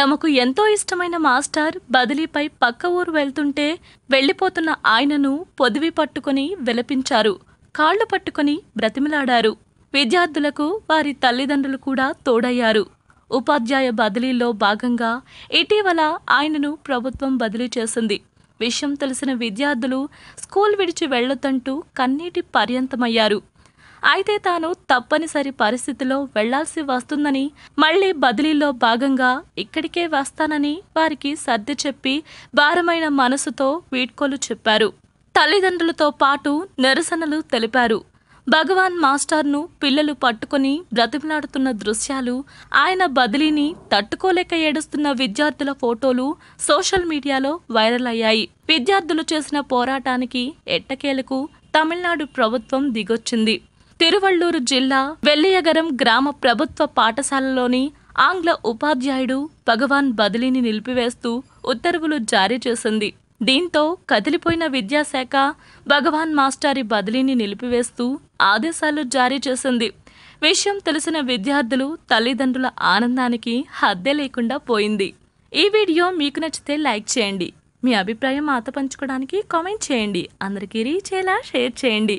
తమకు ఎంతో ఇష్టమైన మాస్టర్ బదిలీపై పక్క ఊరు వెళ్తుంటే వెళ్లిపోతున్న ఆయనను పొదివి పట్టుకుని విలపించారు కాళ్లు పట్టుకుని బ్రతిమిలాడారు విద్యార్థులకు వారి తల్లిదండ్రులు కూడా తోడయ్యారు ఉపాధ్యాయ బదిలీలో భాగంగా ఇటీవల ఆయనను ప్రభుత్వం బదిలీ చేసింది విషయం తెలిసిన విద్యార్థులు స్కూల్ విడిచి వెళ్లొద్దంటూ కన్నీటి పర్యంతమయ్యారు అయితే తాను తప్పనిసరి పరిస్థితిలో వెళ్లాల్సి వస్తుందని మళ్లీ బదిలీలో భాగంగా ఇక్కడికే వస్తానని వారికి సర్ది చెప్పి భారమైన మనసుతో వీడ్కోలు చెప్పారు తల్లిదండ్రులతో పాటు నిరసనలు తెలిపారు భగవాన్ మాస్టర్ను పిల్లలు పట్టుకుని బ్రతిమలాడుతున్న దృశ్యాలు ఆయన బదిలీని తట్టుకోలేక ఏడుస్తున్న విద్యార్థుల ఫోటోలు సోషల్ మీడియాలో వైరల్ అయ్యాయి విద్యార్థులు చేసిన పోరాటానికి ఎట్టకేలకు తమిళనాడు ప్రభుత్వం దిగొచ్చింది తిరువళ్లూరు జిల్లా వెల్లియగరం గ్రామ ప్రభుత్వ పాఠశాలలోని ఆంగ్ల ఉపాధ్యాయుడు భగవాన్ బదిలీని నిలిపివేస్తూ ఉత్తర్వులు జారీ చేసింది దీంతో కదిలిపోయిన విద్యాశాఖ భగవాన్ మాస్టారి బదిలీని నిలిపివేస్తూ ఆదేశాలు జారీ చేసింది విషయం తెలిసిన విద్యార్థులు తల్లిదండ్రుల ఆనందానికి హద్దే లేకుండా పోయింది ఈ వీడియో మీకు నచ్చితే లైక్ చేయండి మీ అభిప్రాయం మాతో పంచుకోవడానికి కామెంట్ చేయండి అందరికీ రీచ్ షేర్ చేయండి